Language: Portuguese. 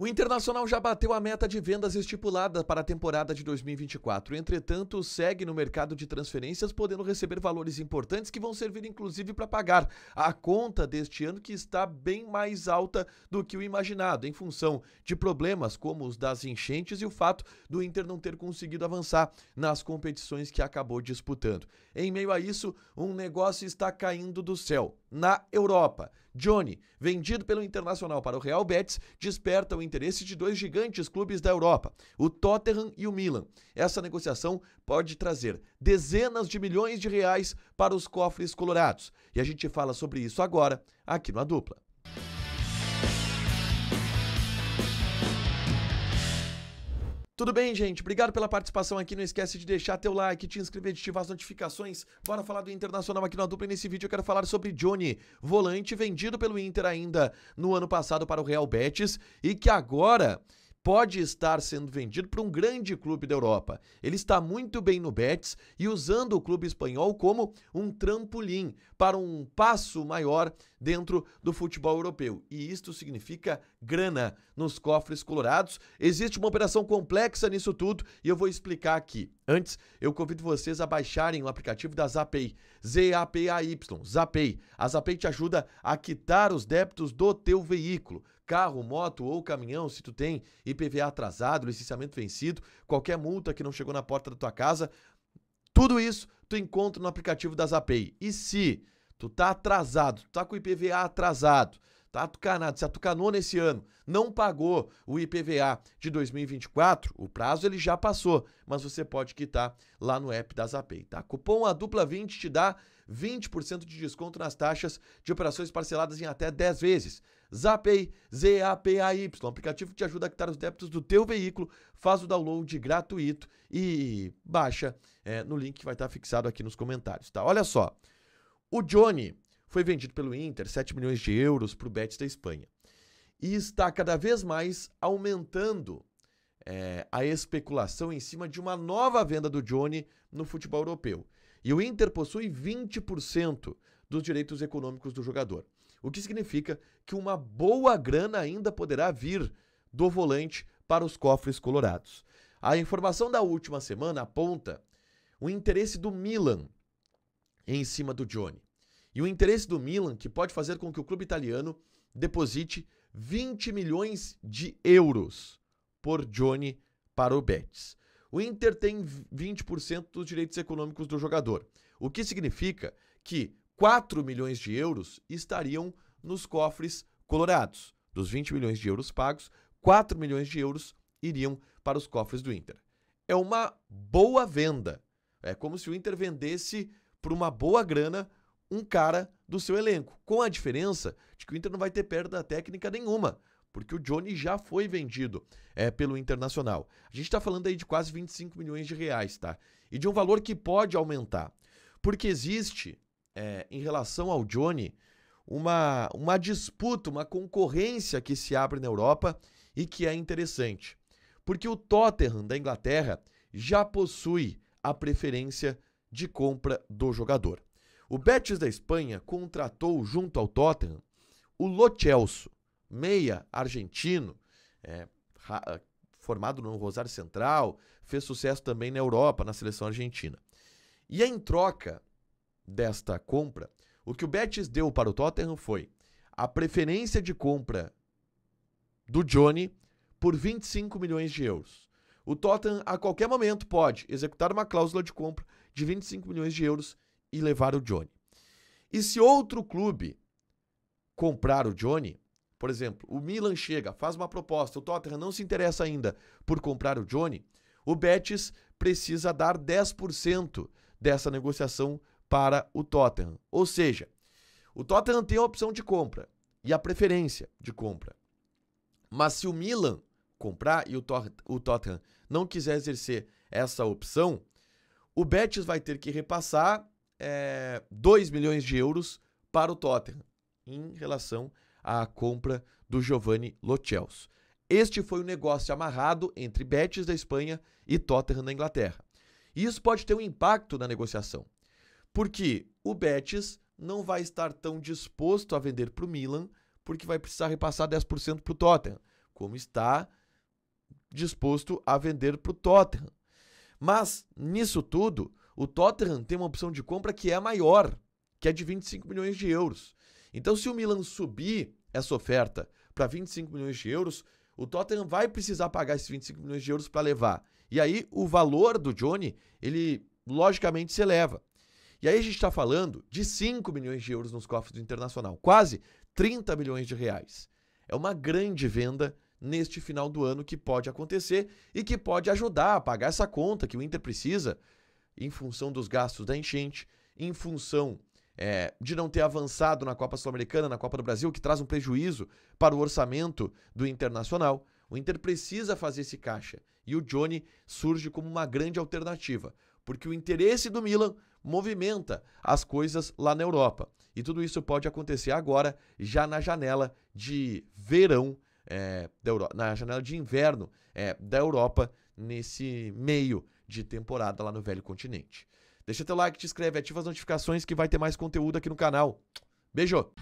O Internacional já bateu a meta de vendas estipulada para a temporada de 2024. Entretanto, segue no mercado de transferências, podendo receber valores importantes que vão servir inclusive para pagar a conta deste ano, que está bem mais alta do que o imaginado, em função de problemas como os das enchentes e o fato do Inter não ter conseguido avançar nas competições que acabou disputando. Em meio a isso, um negócio está caindo do céu na Europa. Johnny, vendido pelo Internacional para o Real Betis, desperta o interesse de dois gigantes clubes da Europa, o Tottenham e o Milan. Essa negociação pode trazer dezenas de milhões de reais para os cofres colorados. E a gente fala sobre isso agora, aqui no A Dupla. Tudo bem, gente? Obrigado pela participação aqui. Não esquece de deixar teu like, te inscrever, de ativar as notificações. Bora falar do Internacional aqui na dupla. E nesse vídeo eu quero falar sobre Johnny, volante vendido pelo Inter ainda no ano passado para o Real Betis e que agora pode estar sendo vendido para um grande clube da Europa. Ele está muito bem no Betis e usando o clube espanhol como um trampolim para um passo maior dentro do futebol europeu. E isto significa grana nos cofres colorados. Existe uma operação complexa nisso tudo e eu vou explicar aqui. Antes, eu convido vocês a baixarem o aplicativo da Zapay, Z-A-P-A-Y, Zapay. A Zapay te ajuda a quitar os débitos do teu veículo carro, moto ou caminhão, se tu tem IPVA atrasado, licenciamento vencido, qualquer multa que não chegou na porta da tua casa, tudo isso tu encontra no aplicativo da Zapay. E se tu tá atrasado, tu tá com IPVA atrasado, Tá atucanado. Se atucanou nesse ano, não pagou o IPVA de 2024, o prazo ele já passou, mas você pode quitar lá no app da Zapay, tá? Cupom a dupla 20 te dá 20% de desconto nas taxas de operações parceladas em até 10 vezes. Zapay, Z-A-P-A-Y, aplicativo que te ajuda a quitar os débitos do teu veículo, faz o download gratuito e baixa é, no link que vai estar fixado aqui nos comentários, tá? Olha só, o Johnny foi vendido pelo Inter 7 milhões de euros para o Betis da Espanha. E está cada vez mais aumentando é, a especulação em cima de uma nova venda do Johnny no futebol europeu. E o Inter possui 20% dos direitos econômicos do jogador, o que significa que uma boa grana ainda poderá vir do volante para os cofres colorados. A informação da última semana aponta o interesse do Milan em cima do Johnny. E o interesse do Milan, que pode fazer com que o clube italiano deposite 20 milhões de euros por Johnny para o Betis. O Inter tem 20% dos direitos econômicos do jogador, o que significa que 4 milhões de euros estariam nos cofres colorados. Dos 20 milhões de euros pagos, 4 milhões de euros iriam para os cofres do Inter. É uma boa venda. É como se o Inter vendesse por uma boa grana um cara do seu elenco, com a diferença de que o Inter não vai ter perda técnica nenhuma, porque o Johnny já foi vendido é, pelo Internacional. A gente está falando aí de quase 25 milhões de reais, tá? E de um valor que pode aumentar, porque existe, é, em relação ao Johnny, uma, uma disputa, uma concorrência que se abre na Europa e que é interessante. Porque o Tottenham da Inglaterra já possui a preferência de compra do jogador. O Betis da Espanha contratou junto ao Tottenham o Lo meia argentino, é, ah, formado no Rosário Central, fez sucesso também na Europa, na seleção argentina. E em troca desta compra, o que o Betis deu para o Tottenham foi a preferência de compra do Johnny por 25 milhões de euros. O Tottenham a qualquer momento pode executar uma cláusula de compra de 25 milhões de euros e levar o Johnny. E se outro clube comprar o Johnny, por exemplo, o Milan chega, faz uma proposta, o Tottenham não se interessa ainda por comprar o Johnny, o Betis precisa dar 10% dessa negociação para o Tottenham. Ou seja, o Tottenham tem a opção de compra e a preferência de compra. Mas se o Milan comprar e o, o Tottenham não quiser exercer essa opção, o Betis vai ter que repassar é, 2 milhões de euros para o Tottenham em relação à compra do Giovanni Lochels. Este foi o um negócio amarrado entre Betis da Espanha e Tottenham da Inglaterra. E isso pode ter um impacto na negociação, porque o Betis não vai estar tão disposto a vender para o Milan, porque vai precisar repassar 10% para o Tottenham, como está disposto a vender para o Tottenham. Mas nisso tudo, o Tottenham tem uma opção de compra que é maior, que é de 25 milhões de euros. Então, se o Milan subir essa oferta para 25 milhões de euros, o Tottenham vai precisar pagar esses 25 milhões de euros para levar. E aí o valor do Johnny, ele logicamente se eleva. E aí a gente está falando de 5 milhões de euros nos cofres do Internacional, quase 30 milhões de reais. É uma grande venda neste final do ano que pode acontecer e que pode ajudar a pagar essa conta que o Inter precisa em função dos gastos da enchente, em função é, de não ter avançado na Copa Sul-Americana, na Copa do Brasil, que traz um prejuízo para o orçamento do Internacional. O Inter precisa fazer esse caixa e o Johnny surge como uma grande alternativa, porque o interesse do Milan movimenta as coisas lá na Europa. E tudo isso pode acontecer agora, já na janela de verão, é, da na janela de inverno é, da Europa, nesse meio de temporada lá no Velho Continente. Deixa teu like, te inscreve, ativa as notificações que vai ter mais conteúdo aqui no canal. Beijo!